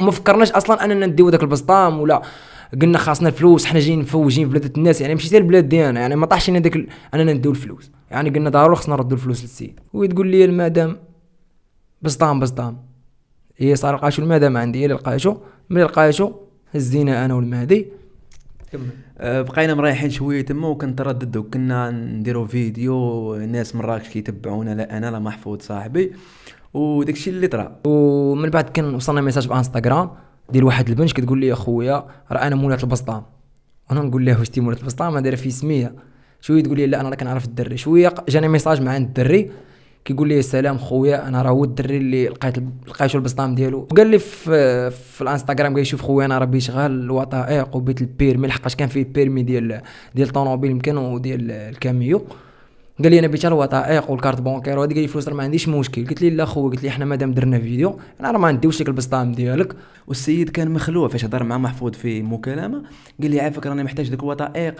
ما فكرناش اصلا اننا نديو داك البسطام ولا قلنا خاصنا الفلوس حنا جايين مفوجين في بلاد الناس يعني مشيت البلاد ديالنا يعني ما طاحش لنا داك ال... اننا نديو الفلوس يعني قلنا ضروري خصنا نردو الفلوس للسيد وهي تقول لي المدام بسطام بسطام هي صار لقاتو المدام عندي هي اللي ملي لقاتو هزينا انا والمهدي كمل أه، بقينا مريحين شويه تما وكنتردد وكنا نديرو فيديو ناس مراكش كيتبعونا لا انا لا محفوظ صاحبي وداكشي اللي طرا ومن بعد كان وصلنا ميساج في انستغرام ديال واحد البنش كتقول لي اخويا راه انا مولات البسطام وانا نقول لها واش تي مولات البسطام دايره في سميه شويه تقول لي لا انا راه كنعرف الدري شويه جاني ميساج مع عند الدري كيقول لي سلام خويا انا راه هو الدري اللي لقيت لقيت البسطام ديالو وقال لي في, في الانستغرام قال خويا انا راه بيت غير الوثائق وبيت البيرمي لحقاش كان فيه البيرمي ديال ديال الطوموبيل يمكن وديال الكاميو قال لي انا بيت الوثائق والكارت بونكير وهذه قال لي فلوس ما عنديش مشكل قلت لي لا خويا قلت لي حنا مادام درنا فيديو انا راه ما نديوش لك البسطام ديالك والسيد كان مخلوع فاش هضر مع محفوظ في مكالمه قال لي عافاك راني محتاج دوك الوثائق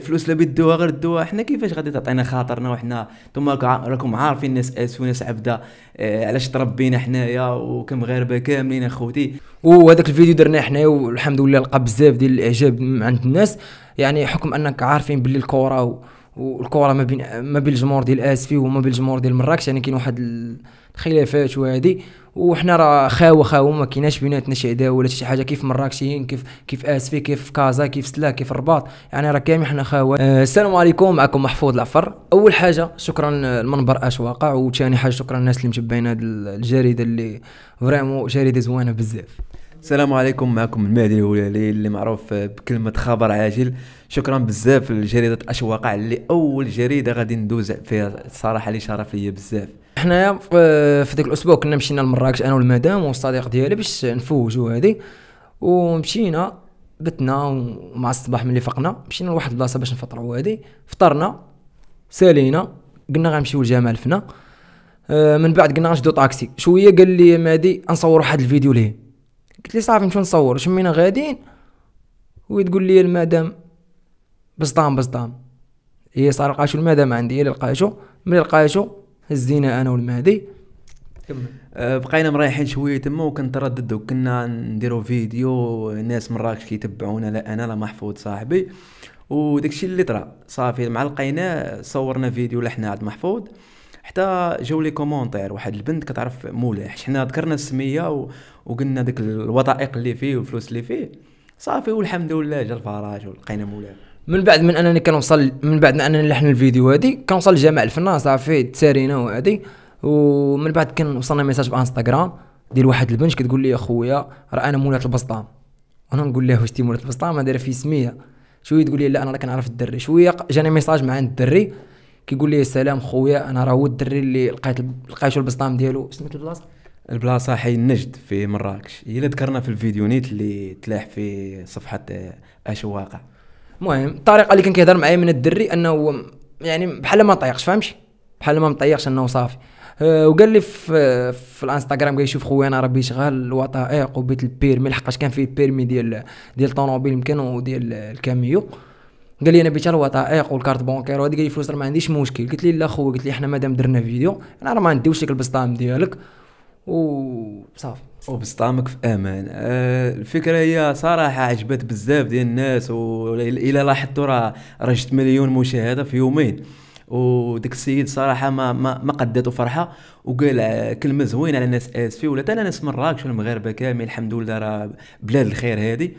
فلوس لا بيدوها غير دوها حنا كيفاش غادي تعطينا خاطرنا وحنا ثم راكم عارفين الناس اسف وناس عبده علاش تربينا حنايا وكمغاربه كاملين اخوتي وهذاك الفيديو درناه حنايا والحمد لله لقى بزاف ديال الاعجاب عند الناس يعني حكم انك عارفين باللي الكره والكره ما بين ما بين الجمهور ديال اسفي وما بين الجمهور ديال مراكش يعني كاين واحد الخلافات وهادي وحنا راه خاوه خاوه ما كايناش بيناتنا شي عداوه ولا شي حاجه كيف مراكشيين كيف كيف اسفي كيف كازا كيف سلا كيف الرباط يعني راه كامل حنا خاو أه السلام عليكم معكم محفوظ العفر اول حاجه شكرا آه، لمنبر اش واقع وثاني حاجه شكرا الناس اللي متبعين هذه الجريده اللي فريمون جريده زوينه بزاف السلام عليكم معكم المهدي الهلالي اللي معروف بكلمة خبر عاجل شكرا بزاف لجريدة أشواقع اللي أول جريدة غادي ندوز فيها الصراحة اللي شرف ليا بزاف حنايا في ذاك الأسبوع كنا مشينا لمراكش أنا والمدام والصديق ديالي باش نفوجوا هذه ومشينا بتنا ومع الصباح ملي فقنا مشينا لواحد البلاصة باش نفطروا هذه فطرنا سالينا قلنا غنمشيو لجامع الفنا آه، من بعد قلنا غنشدو طاكسي شويه قال لي مادي نصور واحد الفيديو ليه قلت لي صافي نمشيو نصور شمينا غاديين وهي تقول لي المدام بصدام بصدام هي صار لقاشو المدام عندي هي اللي لقاشو ملي لقاشو هزينا انا والمهدي كمل أه، بقينا مريحين شويه تما وكنتردد وكنا نديرو فيديو ناس مراكش كيتبعونا لا انا لا محفوظ صاحبي وداكشي اللي طرا صافي مع لقيناه صورنا فيديو لحنا عند محفوظ حتى جاو لي كومونتير واحد البنت كتعرف ملاح حنا ذكرنا السميه و... وقلنا ديك الوثائق اللي فيه والفلوس اللي فيه صافي والحمد لله جا الفراج ولقينا مولاه من بعد من انني كنوصل من بعد ما انني لحن الفيديو هادي كنوصل لجماعه الفنان صافي تسارينا وهادي ومن بعد كان وصلنا ميساج بانستغرام ديال واحد البنت كتقول لي اخويا راه انا مولات البسطام وانا نقول لها واش تي مولات البسطام انا دايره فيه سميه شويه تقول لي لا انا راه كنعرف الدري شويه جاني ميساج مع عند الدري كيقول لي سلام خويا انا راه هو الدري اللي لقيت لقيتو البسطام ديالو سميتو البلاصه البلاصه حي النجد في مراكش هي اللي ذكرنا في الفيديو نيت اللي تلاح في صفحه اش واقع المهم الطريقه اللي كان كيهضر معايا من الدري انه يعني بحال ما طيقش فهمتي بحال ما مطيقش انه صافي أه وقال لي في, في الانستغرام قال يشوف خويا انا راه شغال الوثائق وبيت البيرمي لحقاش كان فيه البيرمي ديال ديال الطوموبيل يمكن وديال الكاميو قال لي انا بيت الوثائق والكارت بونكير وهذه قال لي فلوس ما عنديش مشكل قلت لي لا خويا قلت لي حنا مادام درنا فيديو انا راه ما نديوش لك البسطام ديالك وصافي وبسطامك في امان أه الفكره هي صراحه عجبت بزاف ديال الناس والى لاحظتوا راه راه مليون مشاهده في يومين وداك السيد صراحه ما ما, ما قدته فرحه وقال كلمه زوينه على الناس اسفي ولا انا ناس مراكش والمغاربه كامل الحمد لله راه بلاد الخير هذه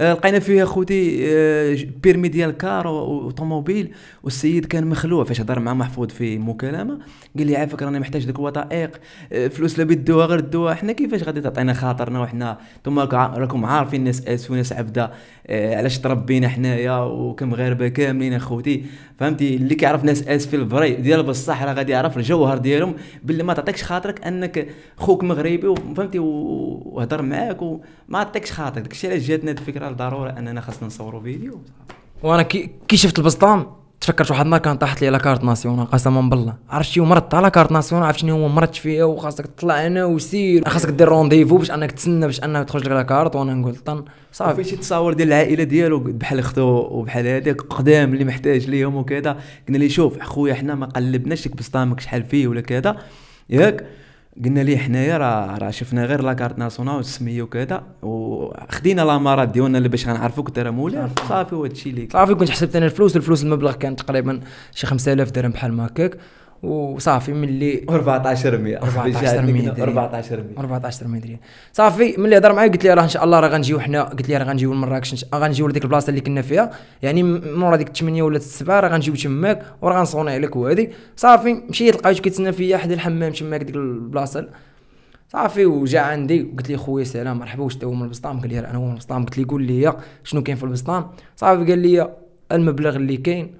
آه، لقينا فيه اخوتي آه، بيرمي ديال كار وطوموبيل والسيد كان مخلوع فاش هضر مع محفوظ في مكالمه قال لي عافاك راني محتاج ديك الوثائق آه، فلوس لا بدوها غير دوها حنا كيفاش غادي تعطينا خاطرنا وحنا ثم راكم عارفين ناس اسفو ناس عبده علاش تربينا حنايا وكمغاربه كاملين اخوتي فهمتي اللي كيعرف ناس في الفري ديال بصح راه غادي يعرف الجوهر ديالهم باللي ما تعطيكش خاطرك انك خوك مغربي وفهمتي وهضر معاك وما عطيكش خاطرك داكشي علاش جاتنا الفكره قال ضروري اننا خاصنا نصوروا فيديو وانا كي, كي شفت البسطام تفكرت واحد النهار كان طاحت لي لاكارت كارت ناسيونال قسما بالله عرفت شي مرضت على كارت ناسيونال عرفت شنو هو مرضت فيها وخاصك تطلع هنا وسير خاصك دير رونديفو باش انك تسنى باش انه تخرج لك لاكارت كارت وانا نقول طن صافي شي تصاور ديال العائله ديالو بحال اختو وبحال هذاك قدام اللي محتاج ليهم وكذا قلنا لي شوف اخويا حنا ما قلبناش لك بسطامك شحال فيه ولا كذا ياك قلنا ليه حنايا راه راه شفنا غير لاكارت ناسيونال والسميه وكذا وخدينا لامارات ديالنا اللي باش غنعرفوك انت راه مولاي صافي وهادشي اللي صافي كنت حسبت انا الفلوس الفلوس المبلغ كان تقريبا شي 5000 درهم بحال هكاك وصافي ملي 14 مية 14 مية 14 مية 14 مية ريال صافي ملي هضر معايا قلت لي راه ان شاء الله راه غنجيو حنا قلت لي راه غنجيو لمراكش غنجيو لديك البلاصه اللي كنا فيها يعني مورا ديك 8 ولا 7 راه غنجيو تماك وراه غنصوني عليك وهادي صافي مشيت لقيت كيتسنى فيا حدا الحمام تماك ديك البلاصه صافي وجا عندي قلت لي خويا سلام مرحبا واش هو من البسطام قال لي انا هو من البسطام قلت لي قول لي شنو كاين في البسطام صافي قال لي المبلغ اللي كاين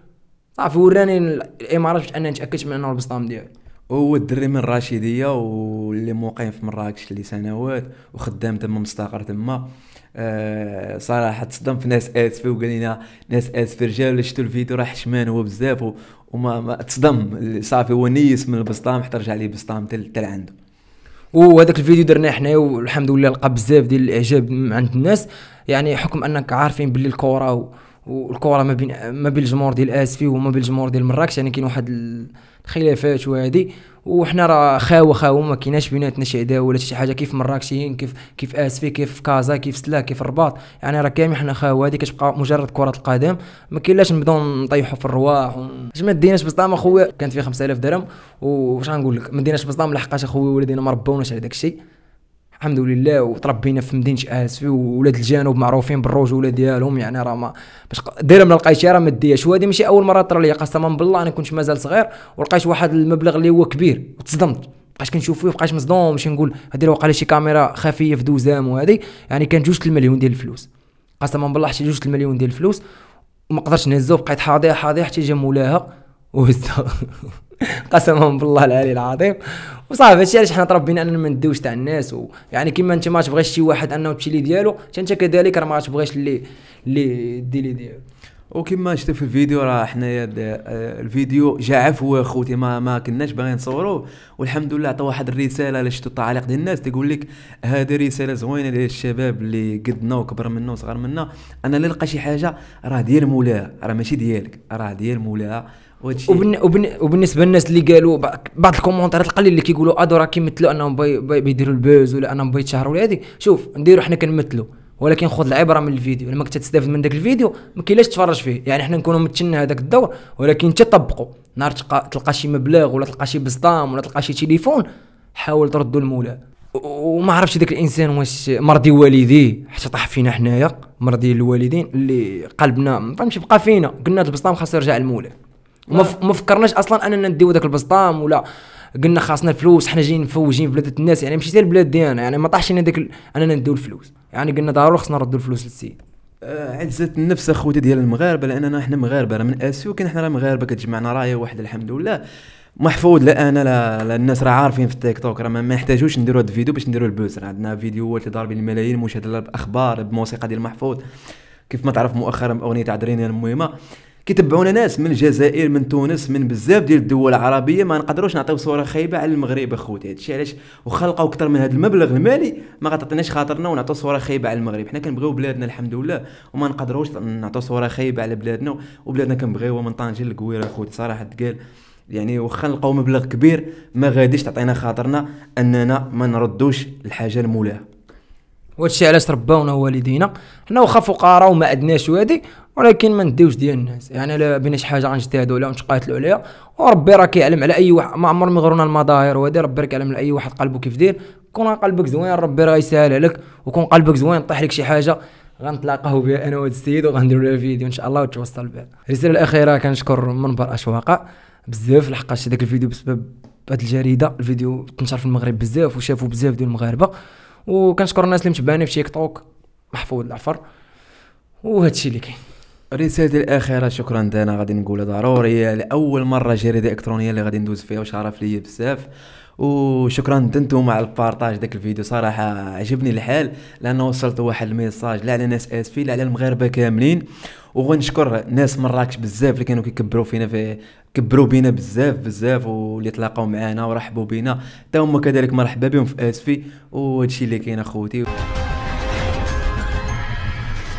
صافي وراني الامارات باش انا نتاكد من انه البسطام ديالو هو الدري من الراشيديه واللي مقيم في مراكش لسنوات وخدام تما مستقر تما أه صراحه تصدم في ناس اسفي وقال لنا ناس اسفي رجال شفتوا الفيديو راه حشمان هو بزاف وما ما تصدم صافي هو نيس من البسطام حتى رجع ليه بسطام تاع عنده وهذاك الفيديو درناه حنايا والحمد لله لقى بزاف ديال الاعجاب عند الناس يعني حكم انك عارفين باللي الكره والكره ما بين ما بين الجمهور ديال اسفي وما بين الجمهور ديال مراكش يعني كاين واحد الخلافات وهذه وحنا راه خاوه خاوه ما كايناش بيناتنا شي عداوه ولا شي حاجه كيف مراكشيين كيف كيف اسفي كيف كازا كيف سلا كيف الرباط يعني راه كامل حنا خاوه هذه كتبقى مجرد كره القدم ما كاينلاش نبداو نطيحوا في الرواح و... ما ديناش بصدام اخويا كانت فيها 5000 درهم وش غنقول لك ما ديناش بصدام لحقاش اخويا ولادينا ما ربوناش على داك الشيء الحمد لله وتربينا في مدينه اسفي وولاد الجنوب معروفين بالرجوله ديالهم يعني راه ما باش دايره ما لقيتش راه ما دياش وهذه ماشي اول مره طرا لي قسما بالله انا كنت مازال صغير ولقيت واحد المبلغ اللي هو كبير وتصدمت بقيت كنشوف فيه بقيت مصدوم باش نقول هذه راه وقع شي كاميرا خفيه في دوزام وهذه يعني كان جوج المليون ديال الفلوس قسما بالله حتى جوج المليون ديال الفلوس وما قدرتش نهزو بقيت حاضي حاضي حتى جا مولاها وهزها قسما بالله العلي العظيم وصافي هادشي علاش حنا تربينا اننا ما ندوش تاع الناس ويعني كيما انت ما تبغيش شي واحد انه تمشي لي ديالو حتى انت كذلك راه ما تبغيش اللي اللي دي لي ديالو وكما شفت في الفيديو راه حنايا آه، الفيديو جاء هو اخوتي ما ما كناش باغيين نصوروه والحمد لله عطى واحد الرساله اللي شفتوا التعاليق ديال الناس تيقول لك هذه رساله زوينه للشباب اللي قدنا وكبر منا وصغر منا انا اللي لقى شي حاجه راه ديال مولاها راه ماشي ديالك راه ديال مولاها وبن... وبن... وبالنسبه للناس اللي قالوا بعض الكومونتات القليل اللي كيقولوا ادو راه كيمثلوا انهم بيديروا البوز ولا انهم بيتشهروا ولا هذيك شوف نديروا حنا كنمثلوا ولكن خذ العبره من الفيديو لما كنت تستافد من ذاك الفيديو ما كاين تفرج فيه يعني حنا نكونوا متشنا هذاك الدور ولكن تطبقوا نهار تلقى... شي مبلغ ولا تلقى شي بسطام ولا تلقى شي تليفون حاول تردوا المولى وما عرفتش ذاك الانسان واش مرضي والديه حتى طاح فينا حنايا مرضي الوالدين اللي قلبنا ما فهمتش بقى فينا قلنا البسطام خاصو يرجع المولى ما فكرناش اصلا اننا نديو داك البسطام ولا قلنا خاصنا الفلوس حنا جايين مفوجين في بلاد الناس يعني مشيت البلاد ديالنا يعني ما طاحش لنا داك اننا نديو الفلوس يعني قلنا ضروري خصنا نردو الفلوس للسيد آه، عزة النفس اخوتي ديال المغاربه لاننا حنا مغاربه راه من اسيو كاين حنا راه مغاربه كتجمعنا رايه واحده الحمد لله محفوظ لا انا لا, لا الناس راه عارفين في التيك توك راه ما يحتاجوش نديروا هذا الفيديو باش نديروا البوز راه عندنا فيديوهات اللي ضاربين الملايين مشاهده باخبار بموسيقى ديال محفوظ كيف ما تعرف مؤخرا اغنيه تاع درينا المهمه كيتبعونا ناس من الجزائر من تونس من بزاف ديال الدول العربيه ما نقدروش نعطيو صوره خايبه على المغرب اخوتي هادشي علاش واخا لقاو اكثر من هذا المبلغ المالي ما غتعطيناش خاطرنا ونعطيو صوره خايبه على المغرب حنا كنبغيو بلادنا الحمد لله وما نقدروش نعطيو صوره خايبه على بلادنا وبلادنا كنبغيوها من طنجه للقويره اخوتي صراحه تقال يعني واخا نلقاو مبلغ كبير ما غاديش تعطينا خاطرنا اننا ما نردوش الحاجه لمولاها وهادشي علاش رباونا والدينا حنا واخا فقراء وما عندناش وادي ولكن ما نديوش ديال الناس يعني لا بينا شي حاجه غنجتهدوا ولا نتقاتلوا عليها وربي راه كيعلم على اي واحد ما عمر ما المظاهر وهادي ربي راه كيعلم على اي واحد قلبه كيف داير كون قلبك زوين ربي راه يسهل عليك وكون قلبك زوين طيح لك شي حاجه غنتلاقاو بها انا وهاد السيد وغنديروا له فيديو ان شاء الله وتوصل بها الرساله الاخيره كنشكر منبر اشواق بزاف لحقاش داك الفيديو بسبب هاد الجريده الفيديو تنشر في المغرب بزاف وشافوا بزاف ديال المغاربه وكنشكر الناس اللي متبعاني في تيك توك محفوظ العفر وهادشي اللي كاين رسالتي الاخيره شكرا دانا غادي نقولها ضروري لاول مره جريده الكترونيه اللي غادي ندوز فيها وشرف ليا بزاف وشكرا دنتوما على البارطاج داك الفيديو صراحه عجبني الحال لانه وصلت واحد الميساج لا على ناس اسفي لا على المغاربه كاملين وغنشكر ناس مراكش بزاف اللي كانوا كيكبروا فينا في كبروا بينا بزاف بزاف واللي تلاقاو معانا ورحبوا بينا حتى هما كذلك مرحبا بهم في اسفي وهادشي اللي كاين اخوتي